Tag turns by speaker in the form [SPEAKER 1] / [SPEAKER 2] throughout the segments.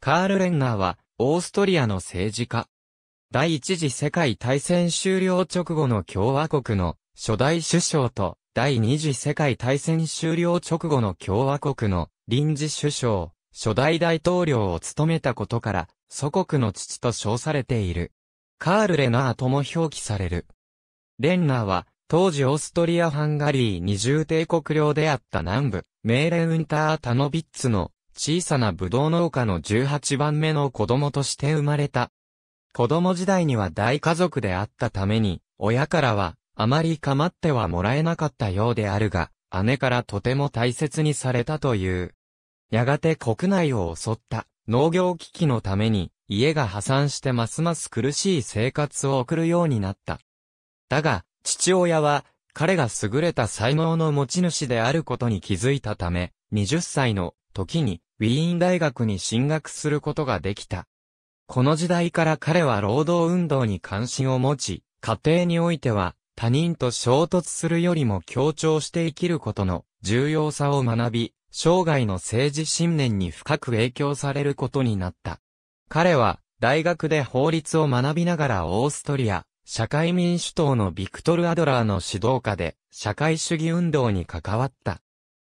[SPEAKER 1] カール・レンナーは、オーストリアの政治家。第一次世界大戦終了直後の共和国の初代首相と、第二次世界大戦終了直後の共和国の臨時首相、初代大統領を務めたことから、祖国の父と称されている。カール・レナーとも表記される。レンナーは、当時オーストリア・ハンガリー二重帝国領であった南部、メーレン・ウンター・タノビッツの小さなブドウ農家の18番目の子供として生まれた。子供時代には大家族であったために、親からは、あまり構ってはもらえなかったようであるが、姉からとても大切にされたという。やがて国内を襲った農業危機のために、家が破産してますます苦しい生活を送るようになった。だが、父親は、彼が優れた才能の持ち主であることに気づいたため、20歳の時にウィーン大学に進学することができた。この時代から彼は労働運動に関心を持ち、家庭においては他人と衝突するよりも強調して生きることの重要さを学び、生涯の政治信念に深く影響されることになった。彼は大学で法律を学びながらオーストリア、社会民主党のビクトル・アドラーの指導下で社会主義運動に関わった。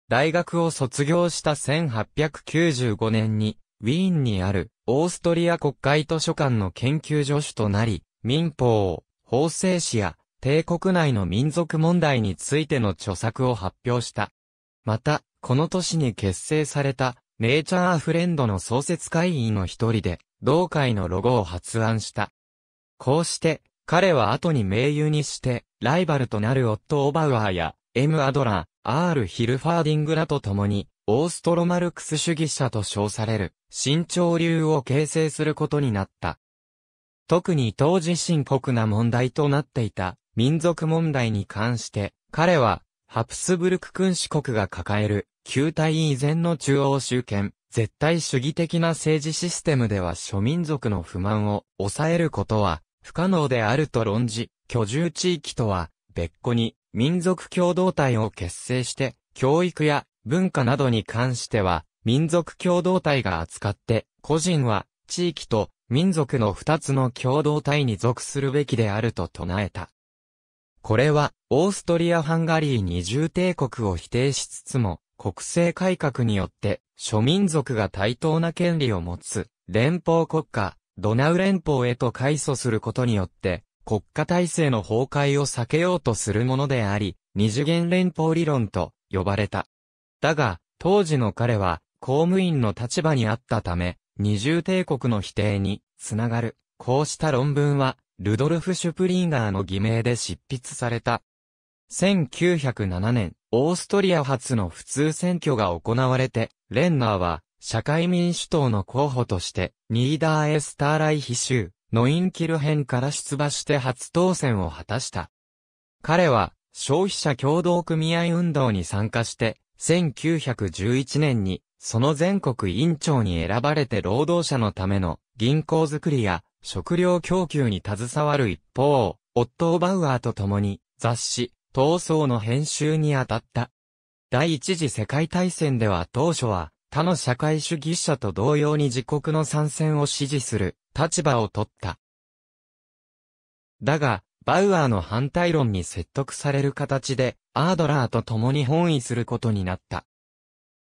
[SPEAKER 1] 大学を卒業した1895年に、ウィーンにあるオーストリア国会図書館の研究助手となり、民法、法制史や帝国内の民族問題についての著作を発表した。また、この年に結成された、ネイチャーフレンドの創設会員の一人で、同会のロゴを発案した。こうして、彼は後に盟友にして、ライバルとなるオット・オバウアーや、エム・アドラー、R. ヒルファーディングらと共に、オーストロマルクス主義者と称される、新潮流を形成することになった。特に当時深刻な問題となっていた、民族問題に関して、彼は、ハプスブルク君主国が抱える、旧体以前の中央集権、絶対主義的な政治システムでは諸民族の不満を抑えることは不可能であると論じ、居住地域とは別個に民族共同体を結成して、教育や文化などに関しては、民族共同体が扱って、個人は地域と民族の二つの共同体に属するべきであると唱えた。これは、オーストリア・ハンガリー二重帝国を否定しつつも、国政改革によって、諸民族が対等な権利を持つ、連邦国家、ドナウ連邦へと改組することによって、国家体制の崩壊を避けようとするものであり、二次元連邦理論と呼ばれた。だが、当時の彼は公務員の立場にあったため、二重帝国の否定につながる。こうした論文は、ルドルフ・シュプリンガーの偽名で執筆された。1907年、オーストリア初の普通選挙が行われて、レンナーは、社会民主党の候補として、ニーダーエスターライヒ州、ノインキルヘンから出馬して初当選を果たした。彼は、消費者共同組合運動に参加して、1911年に、その全国委員長に選ばれて労働者のための銀行づくりや食料供給に携わる一方、オットー・バウアーと共に雑誌、闘争の編集に当たった。第一次世界大戦では当初は他の社会主義者と同様に自国の参戦を支持する立場を取った。だが、バウアーの反対論に説得される形で、アードラーと共に翻意することになった。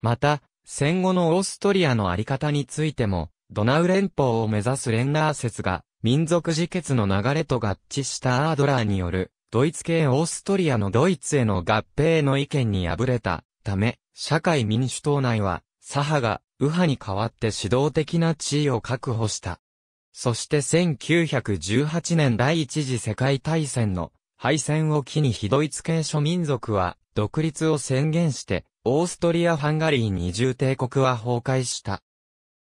[SPEAKER 1] また、戦後のオーストリアのあり方についても、ドナウ連邦を目指すレンナー説が、民族自決の流れと合致したアードラーによる、ドイツ系オーストリアのドイツへの合併の意見に敗れたため、社会民主党内は、左派が右派に代わって指導的な地位を確保した。そして1918年第一次世界大戦の敗戦を機に非ドイツ系諸民族は独立を宣言して、オーストリア・ハンガリー二重帝国は崩壊した。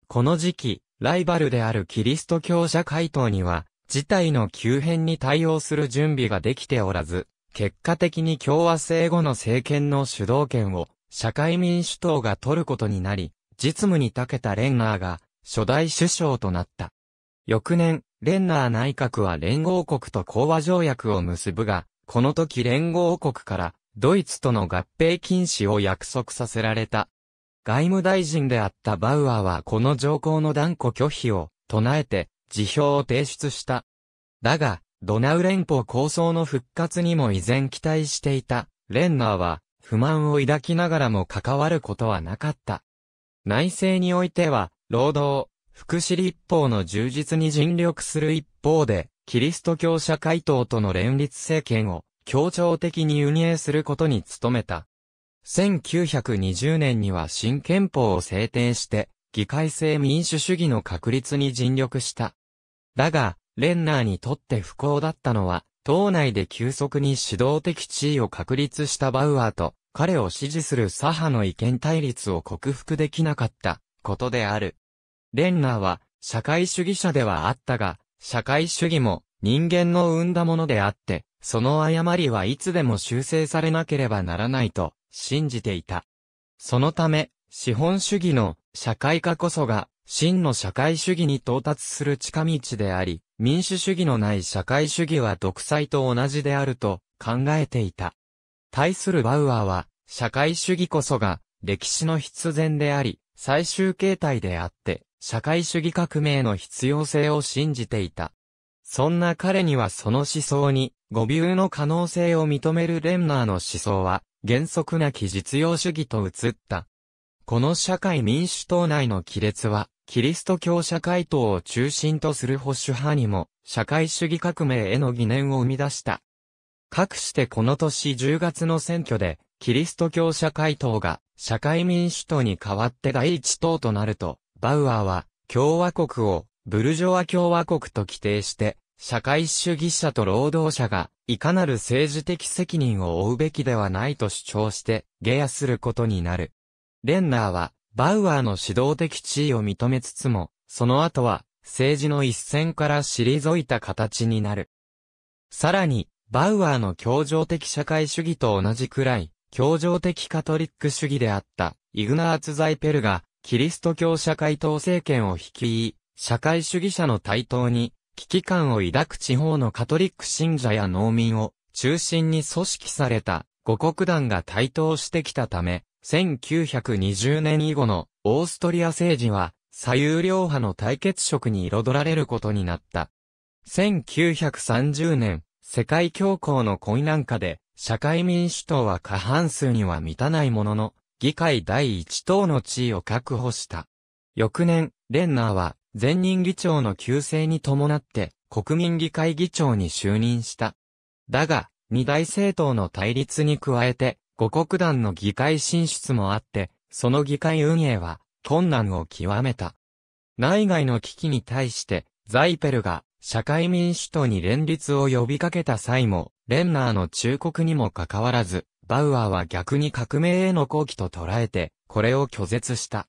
[SPEAKER 1] この時期、ライバルであるキリスト教社会党には、事態の急変に対応する準備ができておらず、結果的に共和制後の政権の主導権を社会民主党が取ることになり、実務に長けたレンナーが初代首相となった。翌年、レンナー内閣は連合国と講和条約を結ぶが、この時連合国からドイツとの合併禁止を約束させられた。外務大臣であったバウアーはこの条項の断固拒否を唱えて辞表を提出した。だが、ドナウ連邦構想の復活にも依然期待していた、レンナーは不満を抱きながらも関わることはなかった。内政においては、労働、福祉立法の充実に尽力する一方で、キリスト教社会党との連立政権を協調的に運営することに努めた。1920年には新憲法を制定して、議会制民主主義の確立に尽力した。だが、レンナーにとって不幸だったのは、党内で急速に指導的地位を確立したバウアーと、彼を支持する左派の意見対立を克服できなかったことである。レンナーは、社会主義者ではあったが、社会主義も人間の生んだものであって、その誤りはいつでも修正されなければならないと信じていた。そのため、資本主義の社会化こそが真の社会主義に到達する近道であり、民主主義のない社会主義は独裁と同じであると考えていた。対するバウアーは、社会主義こそが歴史の必然であり、最終形態であって、社会主義革命の必要性を信じていた。そんな彼にはその思想に、誤謬の可能性を認めるレンナーの思想は、原則なき実用主義と移った。この社会民主党内の亀裂は、キリスト教社会党を中心とする保守派にも、社会主義革命への疑念を生み出した。かくしてこの年10月の選挙で、キリスト教社会党が社会民主党に代わって第一党となると、バウアーは、共和国を、ブルジョワ共和国と規定して、社会主義者と労働者が、いかなる政治的責任を負うべきではないと主張して、下野することになる。レンナーは、バウアーの指導的地位を認めつつも、その後は、政治の一線から退いた形になる。さらに、バウアーの協情的社会主義と同じくらい、協情的カトリック主義であった、イグナーツ・ザイペルが、キリスト教社会党政権を率い、社会主義者の台頭に危機感を抱く地方のカトリック信者や農民を中心に組織された五国団が台頭してきたため、1920年以後のオーストリア政治は左右両派の対決色に彩られることになった。1930年、世界恐慌の混乱下で、社会民主党は過半数には満たないものの、議会第一党の地位を確保した。翌年、レンナーは前任議長の旧姓に伴って国民議会議長に就任した。だが、二大政党の対立に加えて、五国団の議会進出もあって、その議会運営は困難を極めた。内外の危機に対して、ザイペルが社会民主党に連立を呼びかけた際も、レンナーの忠告にもかかわらず、バウアーは逆に革命への好奇と捉えて、これを拒絶した。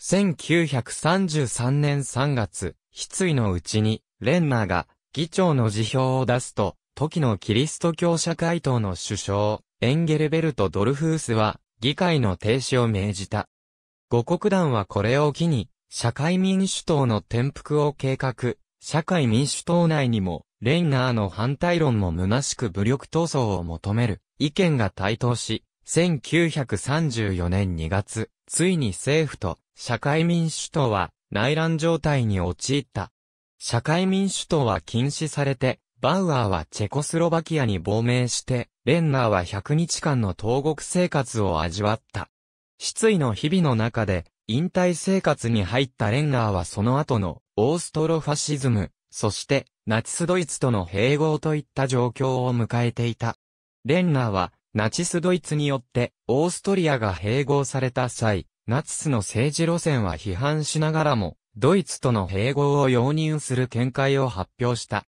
[SPEAKER 1] 1933年3月、失意のうちに、レンナーが議長の辞表を出すと、時のキリスト教社会党の首相、エンゲルベルト・ドルフースは、議会の停止を命じた。五国団はこれを機に、社会民主党の転覆を計画、社会民主党内にも、レンナーの反対論も虚しく武力闘争を求める意見が台頭し、1934年2月、ついに政府と社会民主党は内乱状態に陥った。社会民主党は禁止されて、バウアーはチェコスロバキアに亡命して、レンナーは100日間の投獄生活を味わった。失意の日々の中で、引退生活に入ったレンナーはその後のオーストロファシズム、そして、ナチスドイツとの併合といった状況を迎えていた。レンナーは、ナチスドイツによって、オーストリアが併合された際、ナチスの政治路線は批判しながらも、ドイツとの併合を容認する見解を発表した。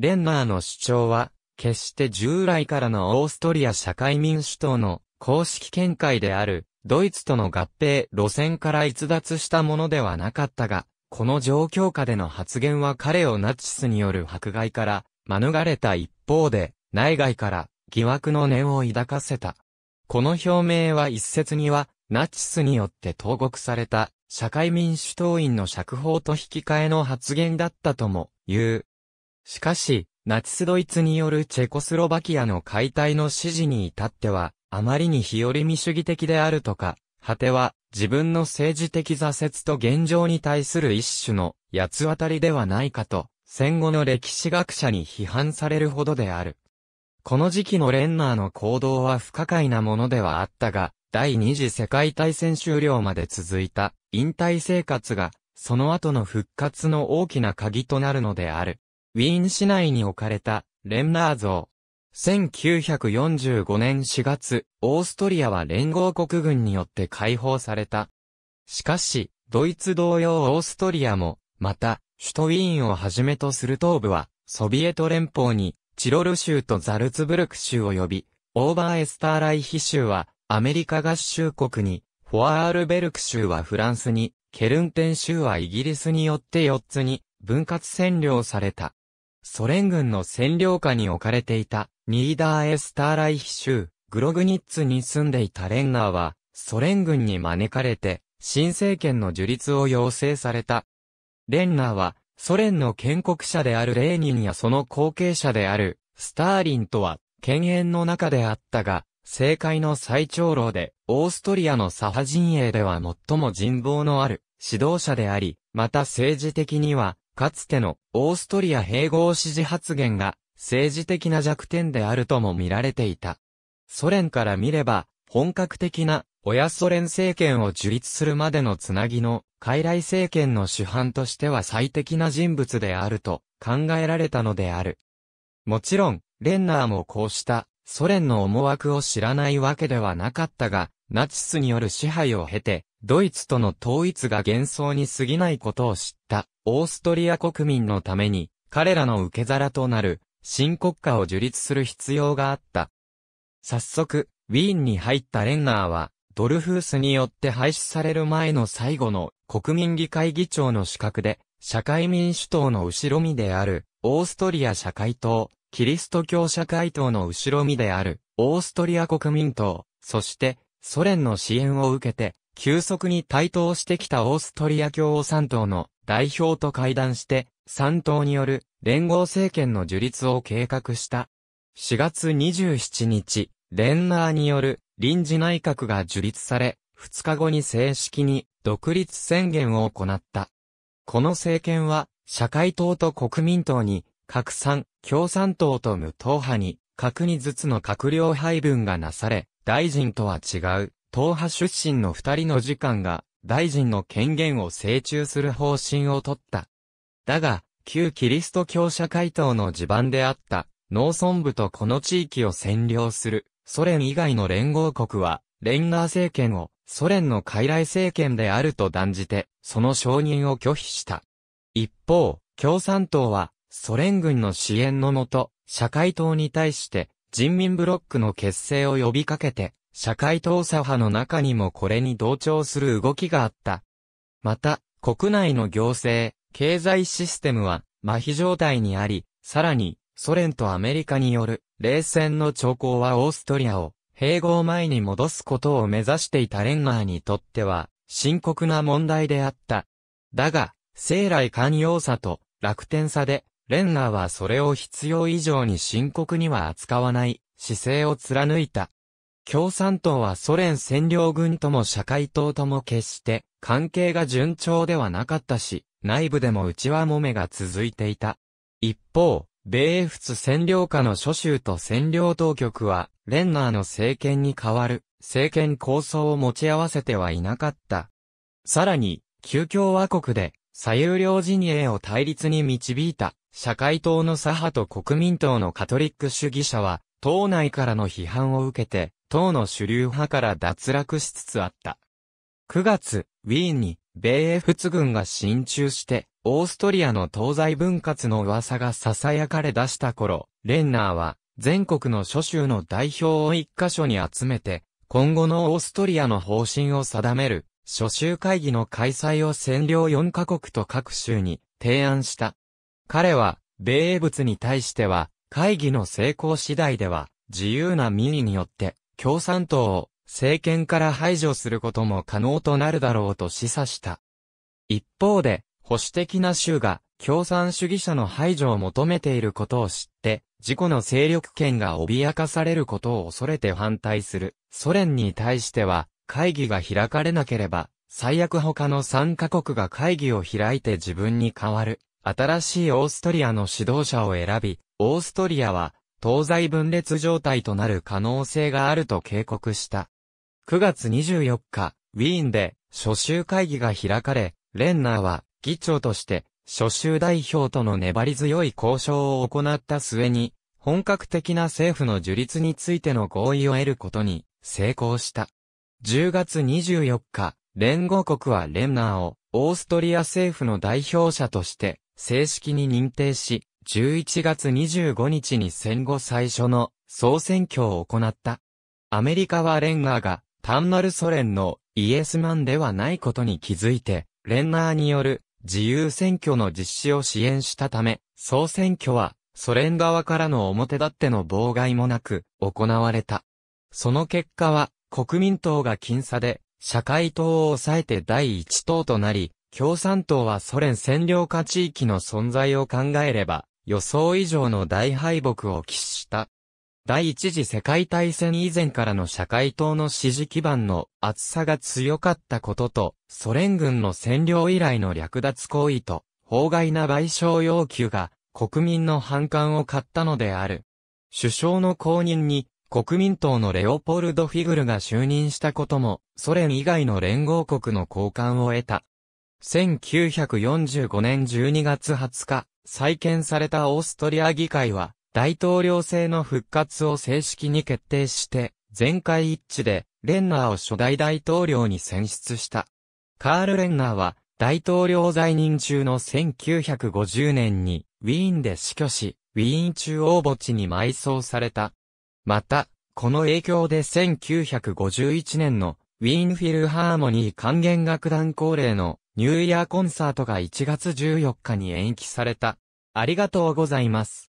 [SPEAKER 1] レンナーの主張は、決して従来からのオーストリア社会民主党の公式見解である、ドイツとの合併路線から逸脱したものではなかったが、この状況下での発言は彼をナチスによる迫害から免れた一方で、内外から疑惑の念を抱かせた。この表明は一説には、ナチスによって投獄された社会民主党員の釈放と引き換えの発言だったとも言う。しかし、ナチスドイツによるチェコスロバキアの解体の指示に至っては、あまりに日和見主義的であるとか、果ては、自分の政治的挫折と現状に対する一種の八つ当たりではないかと、戦後の歴史学者に批判されるほどである。この時期のレンナーの行動は不可解なものではあったが、第二次世界大戦終了まで続いた引退生活が、その後の復活の大きな鍵となるのである。ウィーン市内に置かれたレンナー像、1945年4月、オーストリアは連合国軍によって解放された。しかし、ドイツ同様オーストリアも、また、首都ウィーンをはじめとする東部は、ソビエト連邦に、チロル州とザルツブルク州及び、オーバーエスターライヒ州は、アメリカ合衆国に、フォアールベルク州はフランスに、ケルンテン州はイギリスによって4つに、分割占領された。ソ連軍の占領下に置かれていた、ニーダーエスターライヒ州、グログニッツに住んでいたレンナーは、ソ連軍に招かれて、新政権の樹立を要請された。レンナーは、ソ連の建国者であるレーニンやその後継者である、スターリンとは、犬猿の中であったが、政界の最長老で、オーストリアの左派陣営では最も人望のある指導者であり、また政治的には、かつてのオーストリア併合支持発言が政治的な弱点であるとも見られていた。ソ連から見れば、本格的な親ソ連政権を樹立するまでのつなぎの、傀儡政権の主犯としては最適な人物であると考えられたのである。もちろん、レンナーもこうしたソ連の思惑を知らないわけではなかったが、ナチスによる支配を経て、ドイツとの統一が幻想に過ぎないことを知ったオーストリア国民のために、彼らの受け皿となる新国家を樹立する必要があった。早速、ウィーンに入ったレンナーは、ドルフースによって廃止される前の最後の国民議会議長の資格で、社会民主党の後ろ身である、オーストリア社会党、キリスト教社会党の後ろ身である、オーストリア国民党、そして、ソ連の支援を受けて、急速に台頭してきたオーストリア共産党の代表と会談して、三党による連合政権の樹立を計画した。4月27日、レンナーによる臨時内閣が樹立され、2日後に正式に独立宣言を行った。この政権は、社会党と国民党に、拡散、共産党と無党派に、各にずつの閣僚配分がなされ、大臣とは違う、党派出身の二人の次官が、大臣の権限を請求する方針を取った。だが、旧キリスト教社会党の地盤であった、農村部とこの地域を占領する、ソ連以外の連合国は、レンガー政権を、ソ連の傀儡政権であると断じて、その承認を拒否した。一方、共産党は、ソ連軍の支援のもと、社会党に対して、人民ブロックの結成を呼びかけて、社会党左派の中にもこれに同調する動きがあった。また、国内の行政、経済システムは麻痺状態にあり、さらにソ連とアメリカによる冷戦の兆候はオーストリアを併合前に戻すことを目指していたレンガーにとっては深刻な問題であった。だが、生来寛容さと楽天さで、レンガーはそれを必要以上に深刻には扱わない姿勢を貫いた。共産党はソ連占領軍とも社会党とも決して関係が順調ではなかったし、内部でも内輪揉めが続いていた。一方、米仏占領下の諸州と占領当局は、レンナーの政権に代わる政権構想を持ち合わせてはいなかった。さらに、旧共和国で左右両陣営を対立に導いた社会党の左派と国民党のカトリック主義者は、党内からの批判を受けて、党の主流派から脱落しつつあった。9月、ウィーンに米英仏軍が進駐して、オーストリアの東西分割の噂が囁かれ出した頃、レンナーは、全国の諸州の代表を一箇所に集めて、今後のオーストリアの方針を定める、諸州会議の開催を占領4カ国と各州に提案した。彼は、米英仏に対しては、会議の成功次第では、自由な民意によって、共産党を政権から排除することも可能となるだろうと示唆した。一方で、保守的な州が共産主義者の排除を求めていることを知って、自己の勢力圏が脅かされることを恐れて反対するソ連に対しては、会議が開かれなければ、最悪他の3カ国が会議を開いて自分に代わる、新しいオーストリアの指導者を選び、オーストリアは、東西分裂状態となる可能性があると警告した。9月24日、ウィーンで、初週会議が開かれ、レンナーは、議長として、初週代表との粘り強い交渉を行った末に、本格的な政府の樹立についての合意を得ることに、成功した。10月24日、連合国はレンナーを、オーストリア政府の代表者として、正式に認定し、11月25日に戦後最初の総選挙を行った。アメリカはレンナーが単なるソ連のイエスマンではないことに気づいて、レンナーによる自由選挙の実施を支援したため、総選挙はソ連側からの表立っての妨害もなく行われた。その結果は国民党が僅差で社会党を抑えて第一党となり、共産党はソ連占領下地域の存在を考えれば、予想以上の大敗北を喫した。第一次世界大戦以前からの社会党の支持基盤の厚さが強かったことと、ソ連軍の占領以来の略奪行為と、法外な賠償要求が、国民の反感を買ったのである。首相の後任に、国民党のレオポルド・フィグルが就任したことも、ソ連以外の連合国の交換を得た。1945年12月20日、再建されたオーストリア議会は、大統領制の復活を正式に決定して、全会一致で、レンナーを初代大統領に選出した。カール・レンナーは、大統領在任中の1950年に、ウィーンで死去し、ウィーン中央墓地に埋葬された。また、この影響で1951年の、ウィーンフィルハーモニー管弦楽団恒例のニューイヤーコンサートが1月14日に延期された。ありがとうございます。